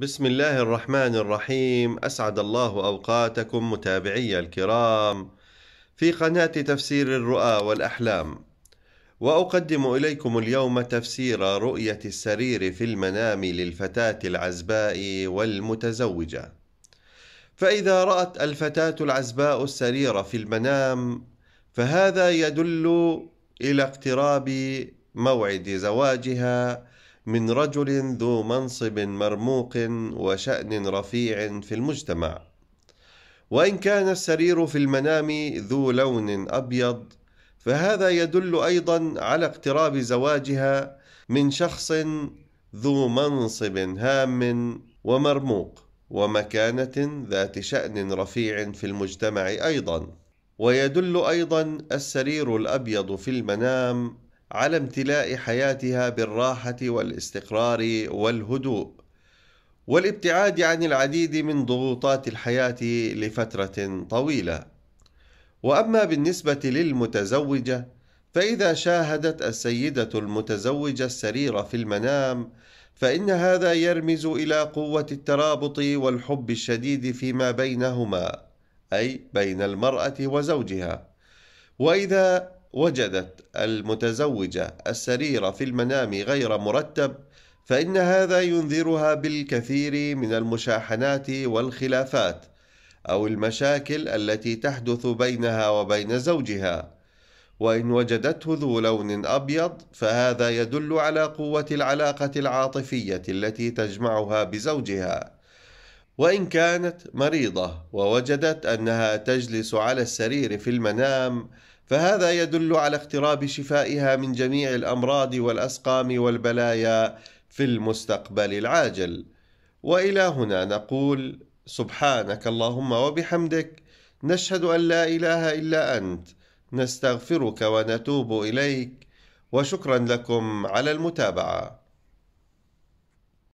بسم الله الرحمن الرحيم أسعد الله أوقاتكم متابعي الكرام في قناة تفسير الرؤى والأحلام وأقدم إليكم اليوم تفسير رؤية السرير في المنام للفتاة العزباء والمتزوجة فإذا رأت الفتاة العزباء السرير في المنام فهذا يدل إلى اقتراب موعد زواجها من رجل ذو منصب مرموق وشأن رفيع في المجتمع وإن كان السرير في المنام ذو لون أبيض فهذا يدل أيضا على اقتراب زواجها من شخص ذو منصب هام ومرموق ومكانة ذات شأن رفيع في المجتمع أيضا ويدل أيضا السرير الأبيض في المنام على امتلاء حياتها بالراحه والاستقرار والهدوء والابتعاد عن العديد من ضغوطات الحياه لفتره طويله واما بالنسبه للمتزوجه فاذا شاهدت السيده المتزوجه السرير في المنام فان هذا يرمز الى قوه الترابط والحب الشديد فيما بينهما اي بين المراه وزوجها واذا وجدت المتزوجة السرير في المنام غير مرتب فإن هذا ينذرها بالكثير من المشاحنات والخلافات أو المشاكل التي تحدث بينها وبين زوجها وإن وجدته ذو لون أبيض فهذا يدل على قوة العلاقة العاطفية التي تجمعها بزوجها وإن كانت مريضة ووجدت أنها تجلس على السرير في المنام فهذا يدل على اقتراب شفائها من جميع الأمراض والأسقام والبلايا في المستقبل العاجل وإلى هنا نقول سبحانك اللهم وبحمدك نشهد أن لا إله إلا أنت نستغفرك ونتوب إليك وشكرا لكم على المتابعه